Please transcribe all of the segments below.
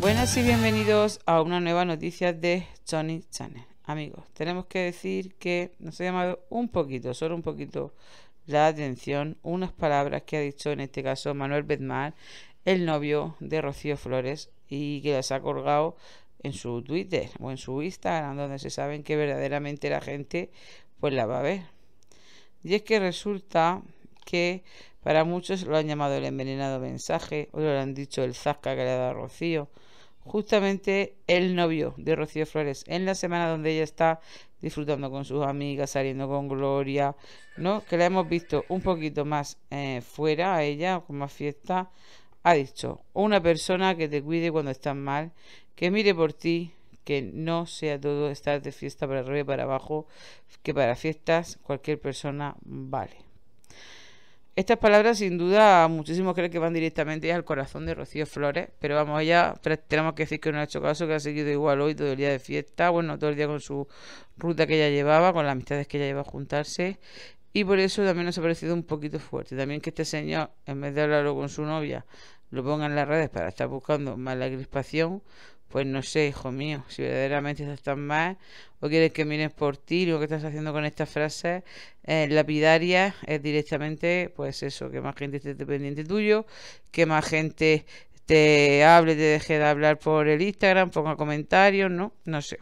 Buenas y bienvenidos a una nueva noticia de Johnny Channel. Amigos, tenemos que decir que nos ha llamado un poquito, solo un poquito, la atención unas palabras que ha dicho en este caso Manuel Bedmar, el novio de Rocío Flores, y que las ha colgado en su Twitter o en su Instagram, donde se saben que verdaderamente la gente pues la va a ver. Y es que resulta que para muchos lo han llamado el envenenado mensaje, o lo han dicho el zasca que le ha dado a Rocío. Justamente el novio de Rocío Flores, en la semana donde ella está disfrutando con sus amigas, saliendo con Gloria, ¿no? Que la hemos visto un poquito más eh, fuera a ella, con más fiesta, ha dicho, una persona que te cuide cuando estás mal, que mire por ti, que no sea todo estar de fiesta para arriba y para abajo, que para fiestas cualquier persona vale. Estas palabras, sin duda, muchísimos creen que van directamente al corazón de Rocío Flores, pero vamos, allá, tenemos que decir que no ha hecho caso, que ha seguido igual hoy todo el día de fiesta, bueno, todo el día con su ruta que ella llevaba, con las amistades que ella lleva a juntarse, y por eso también nos ha parecido un poquito fuerte. También que este señor, en vez de hablarlo con su novia, lo pongan en las redes para estar buscando más la crispación, pues no sé, hijo mío, si verdaderamente estás tan mal o quieres que mires por ti, lo que estás haciendo con estas frases eh, lapidarias es directamente, pues eso, que más gente esté dependiente tuyo, que más gente te hable, te deje de hablar por el Instagram, ponga comentarios, ¿no? No sé.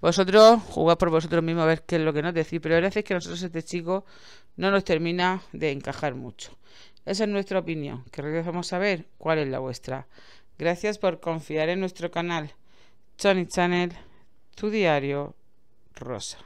Vosotros jugad por vosotros mismos a ver qué es lo que nos decís, pero la verdad es que nosotros este chico no nos termina de encajar mucho. Esa es nuestra opinión. a saber cuál es la vuestra. Gracias por confiar en nuestro canal. Tony Channel, tu diario, Rosa.